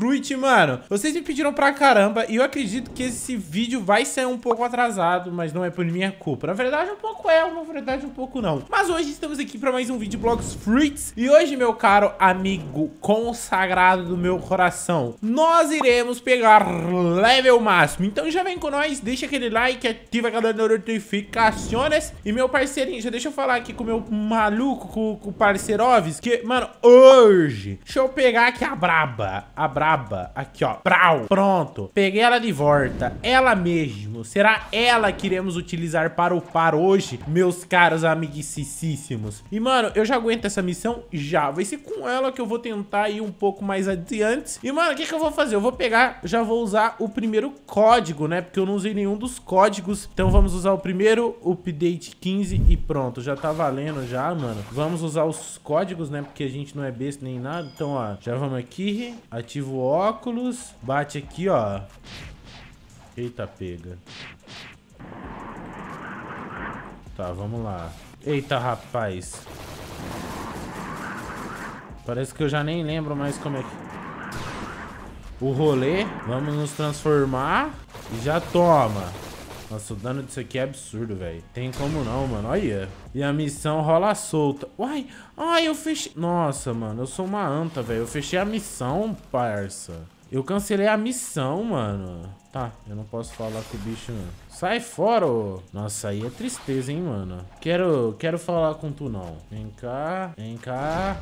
Fruit, mano. Vocês me pediram pra caramba e eu acredito que esse vídeo vai sair um pouco atrasado, mas não é por minha culpa. Na verdade, um pouco é, na verdade, um pouco não. Mas hoje estamos aqui pra mais um vídeo Blogs Fruits e hoje, meu caro amigo consagrado do meu coração, nós iremos pegar level máximo. Então já vem com nós, deixa aquele like, ativa de notificações e meu parceirinho, já deixa eu falar aqui com o meu maluco, com, com o parceiro Ovis, que, mano, hoje, deixa eu pegar aqui a braba, a braba braba. Aqui, ó. Brau. Pronto. Peguei ela de volta. Ela mesmo. Será ela que iremos utilizar para upar hoje, meus caros amiguicíssimos? E, mano, eu já aguento essa missão? Já. Vai ser com ela que eu vou tentar ir um pouco mais adiante. E, mano, o que, que eu vou fazer? Eu vou pegar... Já vou usar o primeiro código, né? Porque eu não usei nenhum dos códigos. Então, vamos usar o primeiro update 15 e pronto. Já tá valendo já, mano. Vamos usar os códigos, né? Porque a gente não é besta nem nada. Então, ó. Já vamos aqui. Ativo o óculos. Bate aqui, ó. Eita, pega. Tá, vamos lá. Eita, rapaz. Parece que eu já nem lembro mais como é que... O rolê. Vamos nos transformar. E já toma. Nossa, o dano disso aqui é absurdo, velho. Tem como não, mano. Olha. E a missão rola solta. Uai, ai, eu fechei... Nossa, mano, eu sou uma anta, velho. Eu fechei a missão, parça. Eu cancelei a missão, mano. Tá, eu não posso falar com o bicho, não. Sai fora, ô. Nossa, aí é tristeza, hein, mano. Quero, quero falar com tu, não. Vem cá, vem cá.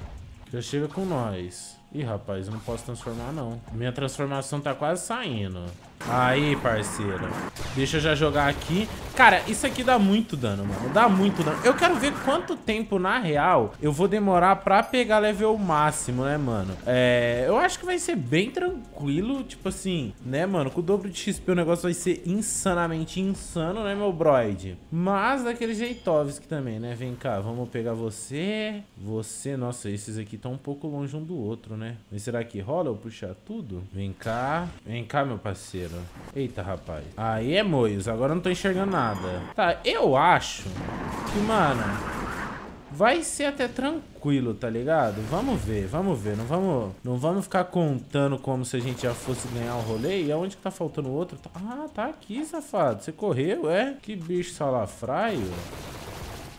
Já chega com nós. Ih, rapaz, eu não posso transformar, não. Minha transformação tá quase saindo. Aí, parceiro. Deixa eu já jogar aqui. Cara, isso aqui dá muito dano, mano. Dá muito dano. Eu quero ver quanto tempo, na real, eu vou demorar pra pegar level máximo, né, mano? É... Eu acho que vai ser bem tranquilo, tipo assim, né, mano? Com o dobro de XP o negócio vai ser insanamente insano, né, meu broid? Mas daquele que também, né? Vem cá, vamos pegar você. Você, nossa, esses aqui estão um pouco longe um do outro, né? Mas será que rola eu puxar tudo? Vem cá. Vem cá, meu parceiro. Eita, rapaz. Aí é moios. Agora não tô enxergando nada. Tá, eu acho que, mano... Vai ser até tranquilo, tá ligado? Vamos ver, vamos ver. Não vamos, não vamos ficar contando como se a gente já fosse ganhar o rolê. E aonde que tá faltando outro? Tá, ah, tá aqui, safado. Você correu, é? Que bicho salafraio.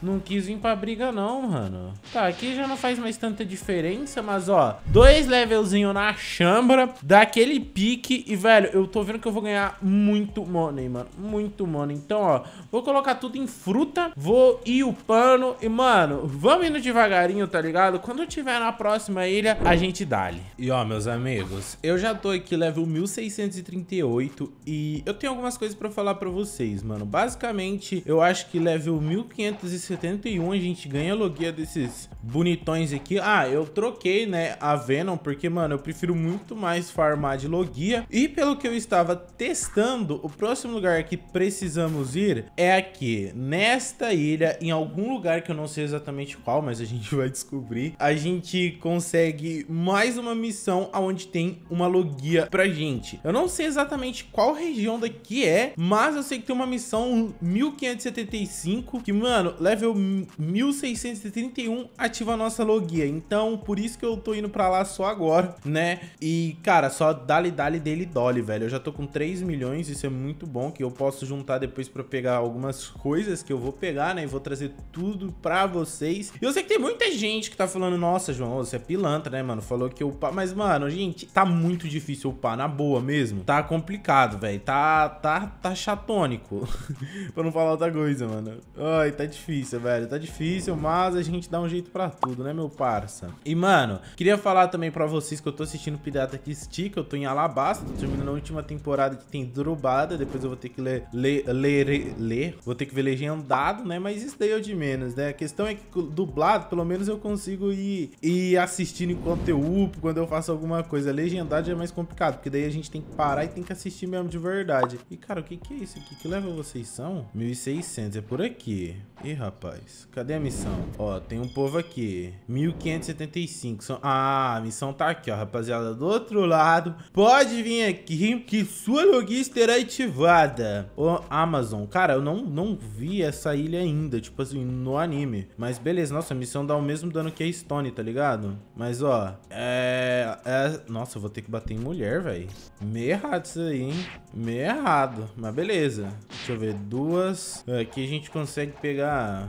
Não quis vir pra briga não, mano. Tá, aqui já não faz mais tanta diferença, mas ó, dois levelzinho na chambra, daquele pique e, velho, eu tô vendo que eu vou ganhar muito money, mano, muito money. Então, ó, vou colocar tudo em fruta, vou ir o pano e, mano, vamos indo devagarinho, tá ligado? Quando eu tiver na próxima ilha, a gente dá ali E ó, meus amigos, eu já tô aqui level 1638 e eu tenho algumas coisas pra falar pra vocês, mano. Basicamente, eu acho que level 1500 71 a gente ganha logia desses bonitões aqui. Ah, eu troquei, né, a Venom, porque, mano, eu prefiro muito mais farmar de logia. E pelo que eu estava testando, o próximo lugar que precisamos ir é aqui, nesta ilha, em algum lugar que eu não sei exatamente qual, mas a gente vai descobrir. A gente consegue mais uma missão onde tem uma logia pra gente. Eu não sei exatamente qual região daqui é, mas eu sei que tem uma missão 1575 que, mano, leva level 1631 ativa a nossa logia. Então, por isso que eu tô indo pra lá só agora, né? E, cara, só dali, dali, dele, dole, velho. Eu já tô com 3 milhões, isso é muito bom, que eu posso juntar depois pra pegar algumas coisas que eu vou pegar, né? E vou trazer tudo pra vocês. E eu sei que tem muita gente que tá falando, nossa, João, você é pilantra, né, mano? Falou que upar... Mas, mano, gente, tá muito difícil upar, na boa mesmo. Tá complicado, velho. Tá, tá, tá chatônico. pra não falar outra coisa, mano. Ai, tá difícil difícil, velho. Tá difícil, mas a gente dá um jeito pra tudo, né, meu parça? E, mano, queria falar também pra vocês que eu tô assistindo Pirata que Estica. Eu tô em Alabasta, tô terminando a última temporada que tem Drubada. Depois eu vou ter que ler, ler, ler, ler. Vou ter que ver legendado, né? Mas isso daí eu é de menos, né? A questão é que dublado, pelo menos eu consigo ir, ir assistindo enquanto eu upo, quando eu faço alguma coisa. Legendado é mais complicado, porque daí a gente tem que parar e tem que assistir mesmo de verdade. E, cara, o que que é isso aqui? Que leva vocês são? 1600, é por aqui. Ih, rapaz rapaz? Cadê a missão? Ó, tem um povo aqui. 1575. São... Ah, a missão tá aqui, ó, rapaziada. Do outro lado. Pode vir aqui que sua logística é ativada. Ô, Amazon. Cara, eu não, não vi essa ilha ainda, tipo assim, no anime. Mas beleza, nossa, a missão dá o mesmo dano que a Stone, tá ligado? Mas, ó, é... é... Nossa, eu vou ter que bater em mulher, velho. Meio errado isso aí, hein? Meio errado. Mas beleza. Deixa eu ver, duas. Aqui a gente consegue pegar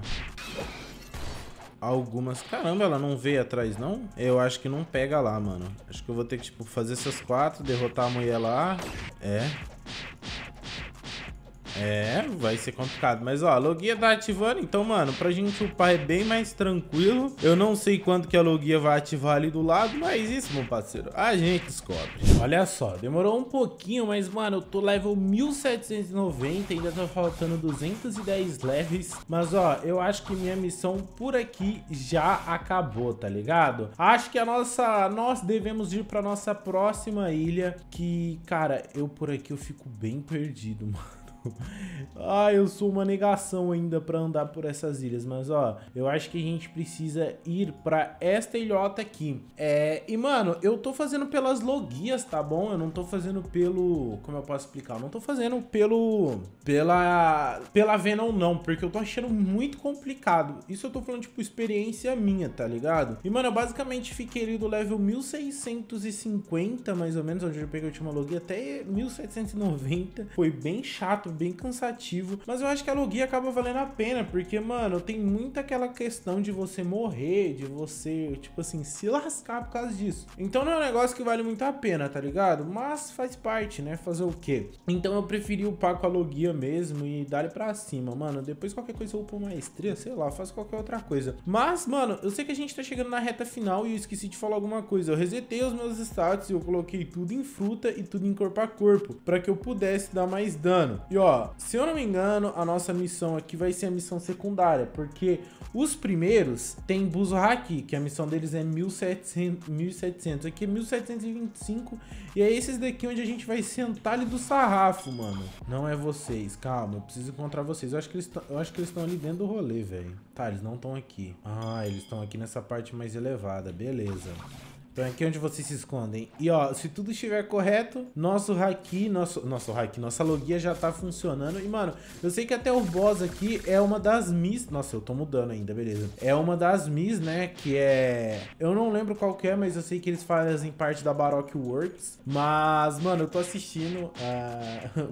algumas... Caramba, ela não veio atrás, não? Eu acho que não pega lá, mano. Acho que eu vou ter que, tipo, fazer essas quatro, derrotar a mulher lá. É. É, vai ser complicado. Mas, ó, a logia tá ativando, então, mano, pra gente upar é bem mais tranquilo. Eu não sei quanto que a logia vai ativar ali do lado, mas isso, meu parceiro, a gente descobre. Olha só, demorou um pouquinho, mas, mano, eu tô level 1790, ainda tá faltando 210 levels. Mas, ó, eu acho que minha missão por aqui já acabou, tá ligado? Acho que a nossa... Nós devemos ir pra nossa próxima ilha, que, cara, eu por aqui eu fico bem perdido, mano ah, eu sou uma negação ainda para andar por essas ilhas, mas ó, eu acho que a gente precisa ir para esta ilhota aqui. É, e mano, eu tô fazendo pelas logias, tá bom? Eu não tô fazendo pelo, como eu posso explicar? Eu não tô fazendo pelo pela pela Venom não, porque eu tô achando muito complicado. Isso eu tô falando tipo experiência minha, tá ligado? E mano, eu basicamente fiquei ali do level 1650, mais ou menos, onde eu peguei a última logia até 1790. Foi bem chato chato, bem cansativo. Mas eu acho que a logia acaba valendo a pena, porque, mano, tem muita aquela questão de você morrer, de você, tipo assim, se lascar por causa disso. Então não é um negócio que vale muito a pena, tá ligado? Mas faz parte, né? Fazer o quê? Então eu preferi upar com a logia mesmo e dar ele pra cima, mano. Depois qualquer coisa eu upo maestria, sei lá, faço qualquer outra coisa. Mas, mano, eu sei que a gente tá chegando na reta final e eu esqueci de falar alguma coisa. Eu resetei os meus status e eu coloquei tudo em fruta e tudo em corpo a corpo, pra que eu pudesse dar mais dano. E ó, se eu não me engano, a nossa missão aqui vai ser a missão secundária, porque os primeiros tem Buzo Haki, que a missão deles é 1700, 1700. Aqui é 1725, e é esses daqui onde a gente vai sentar ali do sarrafo, mano. Não é vocês, calma, eu preciso encontrar vocês. Eu acho que eles estão ali dentro do rolê, velho. Tá, eles não estão aqui. Ah, eles estão aqui nessa parte mais elevada, beleza. Então aqui é onde vocês se escondem. E ó, se tudo estiver correto, nosso haki, nosso, nosso hack, nossa logia já tá funcionando. E mano, eu sei que até o boss aqui é uma das miss, Nossa, eu tô mudando ainda, beleza. É uma das miss, né, que é... Eu não lembro qual que é, mas eu sei que eles fazem parte da Baroque Works. Mas, mano, eu tô assistindo ah,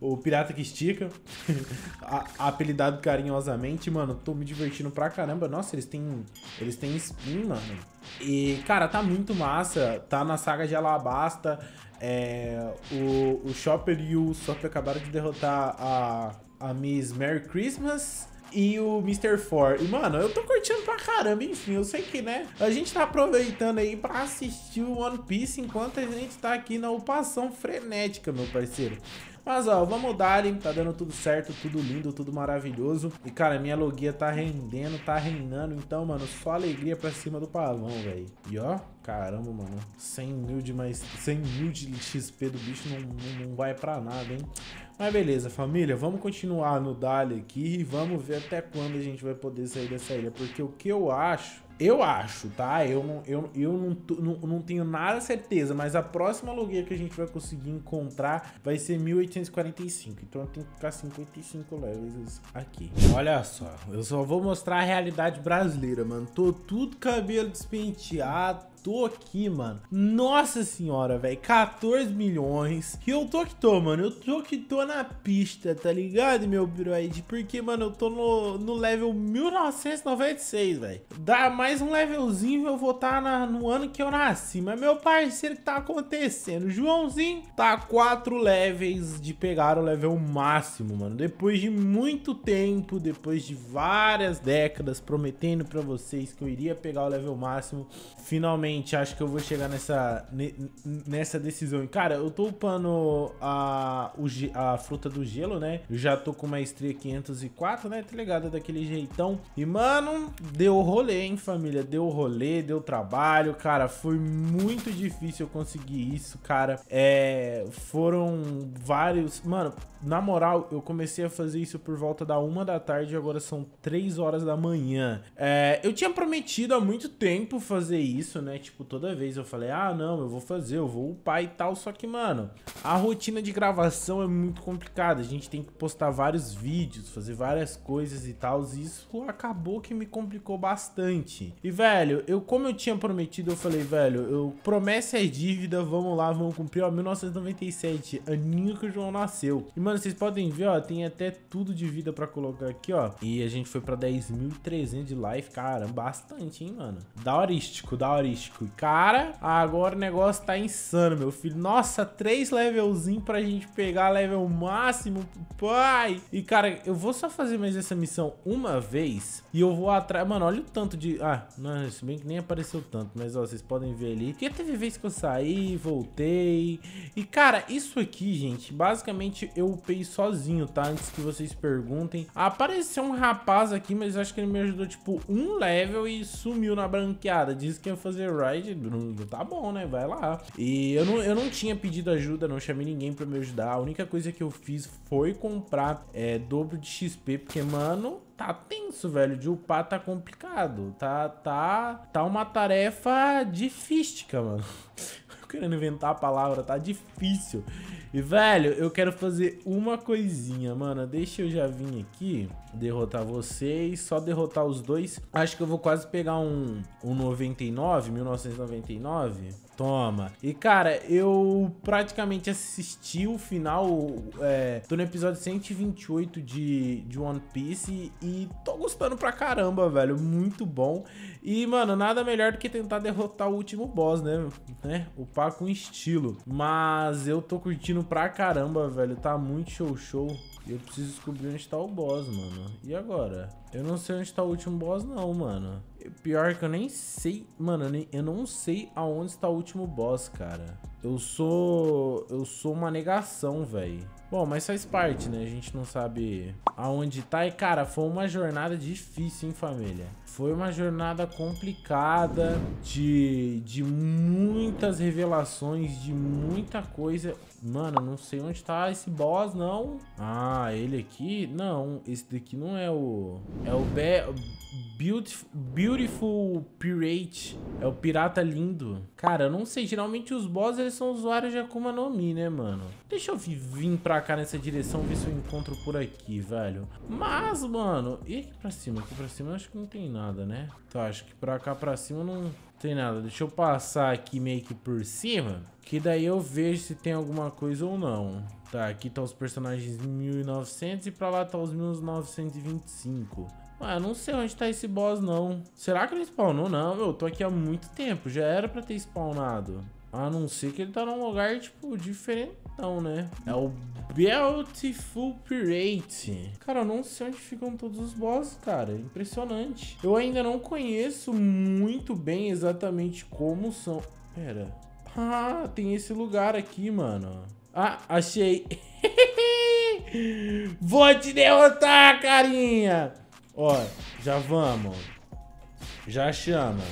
o, o, o, Pirata que Estica, a, apelidado carinhosamente. Mano, tô me divertindo pra caramba. Nossa, eles têm, eles têm spin, mano. E, cara, tá muito massa. Tá na saga de Alabasta. É, o, o Chopper e o Sop acabaram de derrotar a, a Miss Merry Christmas e o Mr. Four. E, mano, eu tô curtindo pra caramba, enfim, eu sei que, né, a gente tá aproveitando aí pra assistir o One Piece enquanto a gente tá aqui na upação frenética, meu parceiro. Mas ó, vamos dar, hein? Tá dando tudo certo, tudo lindo, tudo maravilhoso. E cara, minha logia tá rendendo, tá reinando. Então, mano, só alegria pra cima do pavão, velho. E ó, caramba, mano. 100 mil de mais. 100 mil de XP do bicho não, não, não vai pra nada, hein? Mas beleza, família, vamos continuar no Dali aqui e vamos ver até quando a gente vai poder sair dessa ilha. Porque o que eu acho, eu acho, tá? Eu não, eu, eu não, não, não tenho nada certeza, mas a próxima logia que a gente vai conseguir encontrar vai ser 1845. Então eu tenho que ficar 55 levels aqui. Olha só, eu só vou mostrar a realidade brasileira, mano. Tô tudo cabelo despenteado, tô aqui, mano. Nossa senhora, velho. 14 milhões. E eu tô que tô, mano. Eu tô que tô na pista, tá ligado, meu Biroide? Porque, mano, eu tô no, no level 1996, velho. Dá mais um levelzinho e eu vou estar tá no ano que eu nasci. Mas, meu parceiro, que tá acontecendo? Joãozinho tá quatro levels de pegar o level máximo, mano. Depois de muito tempo, depois de várias décadas, prometendo pra vocês que eu iria pegar o level máximo, finalmente acho que eu vou chegar nessa, nessa decisão. Cara, eu tô upando a, a fruta do gelo, né? Eu já tô com maestria 504, né? Tá ligado? Daquele jeitão. E, mano, deu rolê, hein, família? Deu rolê, deu trabalho, cara. Foi muito difícil eu conseguir isso, cara. É, foram vários... Mano, na moral, eu comecei a fazer isso por volta da uma da tarde e agora são três horas da manhã. É, eu tinha prometido há muito tempo fazer isso, né? Né? Tipo, toda vez eu falei, ah, não, eu vou fazer, eu vou upar e tal. Só que, mano, a rotina de gravação é muito complicada. A gente tem que postar vários vídeos, fazer várias coisas e tal. E isso acabou que me complicou bastante. E, velho, eu, como eu tinha prometido, eu falei, velho, eu promessa é dívida, vamos lá, vamos cumprir. Ó, 1997, aninho que o João nasceu. E, mano, vocês podem ver, ó, tem até tudo de vida pra colocar aqui, ó. E a gente foi pra 10.300 de life caramba, bastante, hein, mano. Daorístico, daorístico. E, Cara, agora o negócio tá insano, meu filho. Nossa, três levelzinhos pra gente pegar level máximo, pai. E, cara, eu vou só fazer mais essa missão uma vez e eu vou atrás... Mano, olha o tanto de... Ah, não, se bem que nem apareceu tanto, mas, ó, vocês podem ver ali. Porque teve vez que eu saí, voltei. E, cara, isso aqui, gente, basicamente eu upei sozinho, tá? Antes que vocês perguntem. Apareceu um rapaz aqui, mas eu acho que ele me ajudou, tipo, um level e sumiu na branqueada. Disse que ia fazer Ride, Bruno, tá bom, né? Vai lá. E eu não, eu não tinha pedido ajuda, não chamei ninguém pra me ajudar. A única coisa que eu fiz foi comprar é, dobro de XP, porque, mano, tá tenso, velho. De upar tá complicado. Tá, tá, tá uma tarefa difícil, mano. querendo inventar a palavra, tá difícil. E, velho, eu quero fazer uma coisinha, mano. Deixa eu já vir aqui derrotar vocês, só derrotar os dois. Acho que eu vou quase pegar um, um 99, 1999. Toma. E, cara, eu praticamente assisti o final. É, tô no episódio 128 de, de One Piece e tô gostando pra caramba, velho. Muito bom. E, mano, nada melhor do que tentar derrotar o último boss, né? né? O Paco com estilo. Mas eu tô curtindo pra caramba, velho. Tá muito show show. Eu preciso descobrir onde tá o boss, mano. E agora? Eu não sei onde tá o último boss, não, mano. Pior que eu nem sei... Mano, eu não sei aonde está o último boss, cara. Eu sou... Eu sou uma negação, velho. Bom, mas faz parte, né? A gente não sabe aonde tá. E, cara, foi uma jornada difícil, hein, família? Foi uma jornada complicada, de, de muitas revelações, de muita coisa. Mano, não sei onde tá esse boss, não. Ah, ele aqui? Não, esse daqui não é o... É o Be Beautiful, Beautiful Pirate. É o pirata lindo. Cara, eu não sei. Geralmente os bosses, eles são usuários de Akuma no Mi, né, mano? Deixa eu vir pra pra cá nessa direção, ver se eu encontro por aqui, velho. Mas, mano, e aqui pra cima? Aqui pra cima acho que não tem nada, né? Tá, acho que pra cá pra cima não tem nada. Deixa eu passar aqui meio que por cima, que daí eu vejo se tem alguma coisa ou não. Tá, aqui tá os personagens 1900 e pra lá tá os 1925. Ah, eu não sei onde tá esse boss, não. Será que ele spawnou? Não, eu tô aqui há muito tempo. Já era pra ter spawnado. A não ser que ele tá num lugar, tipo, diferentão, né? É o Beautiful Pirate. Cara, eu não sei onde ficam todos os bosses, cara. É impressionante. Eu ainda não conheço muito bem exatamente como são... Pera. Ah, tem esse lugar aqui, mano. Ah, achei. Vou te derrotar, carinha! Ó, já vamos. Já chama.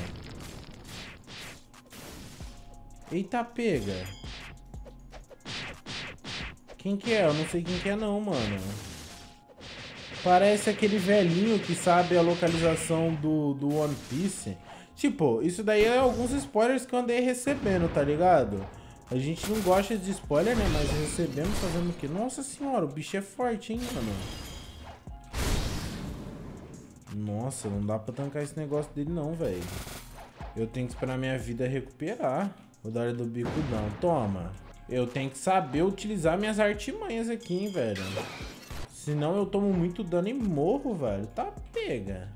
Eita, pega. Quem que é? Eu não sei quem que é não, mano. Parece aquele velhinho que sabe a localização do, do One Piece. Tipo, isso daí é alguns spoilers que eu andei recebendo, tá ligado? A gente não gosta de spoiler, né? Mas recebemos, fazendo o quê? Nossa senhora, o bicho é forte, hein, mano? Nossa, não dá pra tancar esse negócio dele não, velho. Eu tenho que esperar minha vida recuperar. Rodada do bico não. Toma. Eu tenho que saber utilizar minhas artimanhas aqui, hein, velho. Senão eu tomo muito dano e morro, velho. Tá pega.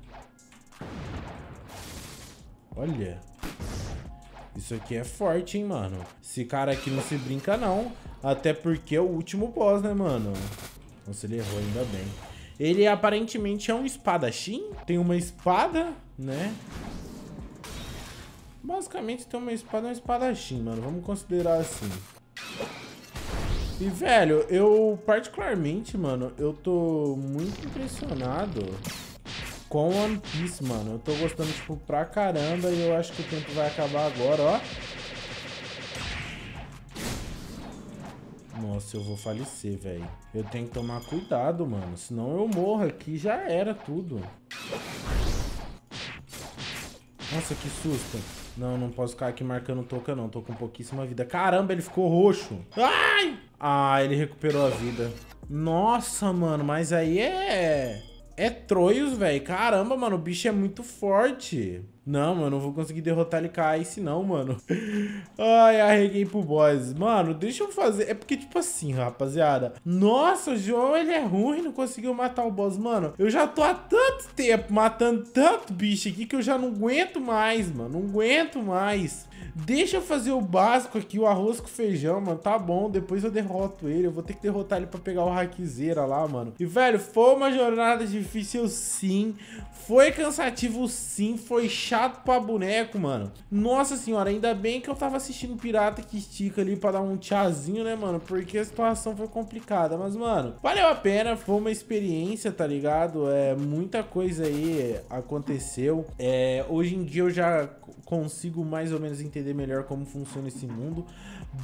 Olha. Isso aqui é forte, hein, mano. Esse cara aqui não se brinca, não. Até porque é o último boss, né, mano? Nossa, ele errou, ainda bem. Ele aparentemente é um espadachim. Tem uma espada, né? Basicamente tem uma espada e um espadachim, mano. Vamos considerar assim. E, velho, eu particularmente, mano, eu tô muito impressionado com One Piece, mano. Eu tô gostando, tipo, pra caramba e eu acho que o tempo vai acabar agora, ó. Nossa, eu vou falecer, velho. Eu tenho que tomar cuidado, mano. Senão eu morro aqui já era tudo. Nossa, que susto. Não, não posso ficar aqui marcando toca, não. Tô com pouquíssima vida. Caramba, ele ficou roxo. Ai! Ah, ele recuperou a vida. Nossa, mano, mas aí é... É troios, velho. Caramba, mano, o bicho é muito forte. Não, mano, não vou conseguir derrotar ele com a Ice, não, mano. Ai, arreguei pro boss. Mano, deixa eu fazer... É porque, tipo assim, rapaziada. Nossa, o João, ele é ruim, não conseguiu matar o boss. Mano, eu já tô há tanto tempo matando tanto bicho aqui que eu já não aguento mais, mano. Não aguento mais. Deixa eu fazer o básico aqui, o arroz com feijão, mano. Tá bom, depois eu derroto ele. Eu vou ter que derrotar ele pra pegar o Hakizeira lá, mano. E, velho, foi uma jornada difícil, sim. Foi cansativo, sim. Foi chato chato pra boneco, mano. Nossa senhora, ainda bem que eu tava assistindo Pirata que Estica ali pra dar um tchazinho, né, mano? Porque a situação foi complicada. Mas, mano, valeu a pena. Foi uma experiência, tá ligado? É, muita coisa aí aconteceu. É, hoje em dia eu já consigo mais ou menos entender melhor como funciona esse mundo.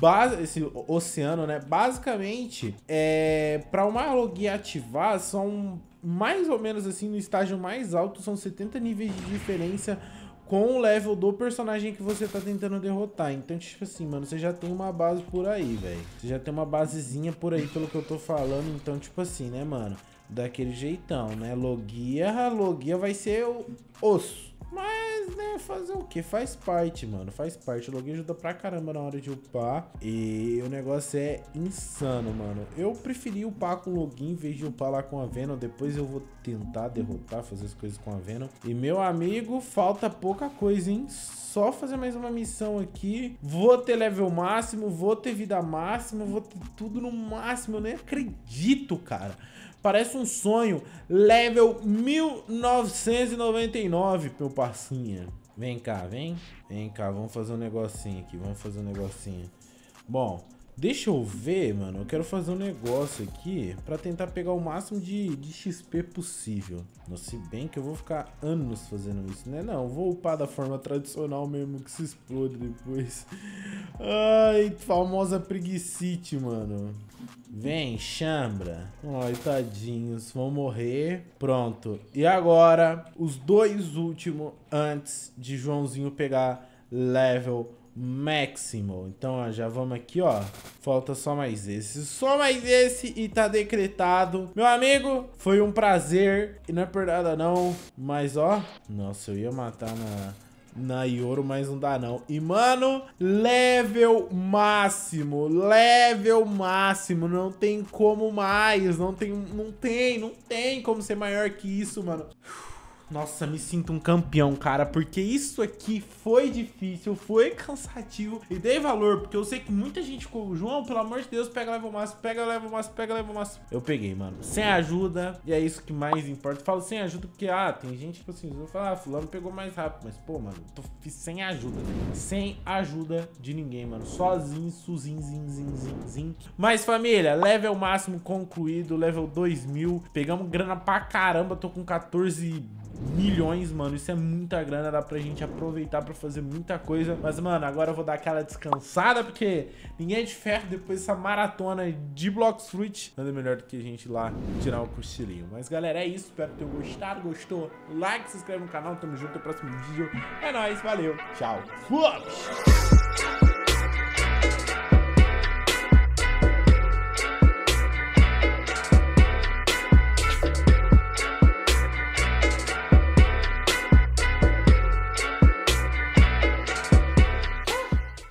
Bas esse oceano, né? Basicamente, é, pra uma logia ativar, são mais ou menos assim, no estágio mais alto, são 70 níveis de diferença com o level do personagem que você tá tentando derrotar. Então, tipo assim, mano, você já tem uma base por aí, velho. Você já tem uma basezinha por aí pelo que eu tô falando. Então, tipo assim, né, mano? daquele jeitão, né? Logia, Logia vai ser o osso. Mas, né, fazer o que? Faz parte, mano. Faz parte. O login ajuda pra caramba na hora de upar. E o negócio é insano, mano. Eu preferi upar com o login em vez de upar lá com a Venom. Depois eu vou tentar derrotar, fazer as coisas com a Venom. E, meu amigo, falta pouca coisa, hein? Só fazer mais uma missão aqui. Vou ter level máximo, vou ter vida máxima, vou ter tudo no máximo. Eu nem acredito, cara. Parece um sonho. Level 1999, meu parcinha. Vem cá, vem. Vem cá, vamos fazer um negocinho aqui. Vamos fazer um negocinho. Bom, Deixa eu ver, mano. Eu quero fazer um negócio aqui pra tentar pegar o máximo de, de XP possível. Não, se bem que eu vou ficar anos fazendo isso, né? Não, vou upar da forma tradicional mesmo, que se explode depois. Ai, famosa preguicite, mano. Vem, chambra. Ai, tadinhos, vão morrer. Pronto. E agora, os dois últimos antes de Joãozinho pegar level máximo. Então, ó, já vamos aqui, ó. Falta só mais esse. Só mais esse e tá decretado. Meu amigo, foi um prazer. E não é por nada, não. Mas, ó... Nossa, eu ia matar na na Ioro, mas não dá não. E, mano, level máximo, level máximo, não tem como mais, não tem, não tem, não tem como ser maior que isso, mano. Nossa, me sinto um campeão, cara, porque isso aqui foi difícil, foi cansativo e dei valor, porque eu sei que muita gente ficou, João, pelo amor de Deus, pega level máximo, pega level máximo, pega level máximo. Eu peguei, mano, sem ajuda, e é isso que mais importa. Eu falo sem ajuda porque, ah, tem gente que tipo assim, eu falo, ah, fulano pegou mais rápido, mas, pô, mano, tô sem ajuda, sem ajuda de ninguém, mano, sozinho, suzinho, zin, zin, zin, zin. Mas, família, level máximo concluído, level 2000, pegamos grana pra caramba, tô com 14 milhões, mano. Isso é muita grana, dá pra gente aproveitar pra fazer muita coisa. Mas, mano, agora eu vou dar aquela descansada, porque ninguém é de ferro depois dessa maratona de Blocks Fruit. Nada melhor do que a gente ir lá tirar um cochilinho. Mas, galera, é isso. Espero que tenham gostado. Gostou? Like, se inscreve no canal. Tamo junto. Até o próximo vídeo. É nóis, valeu. Tchau. Fui!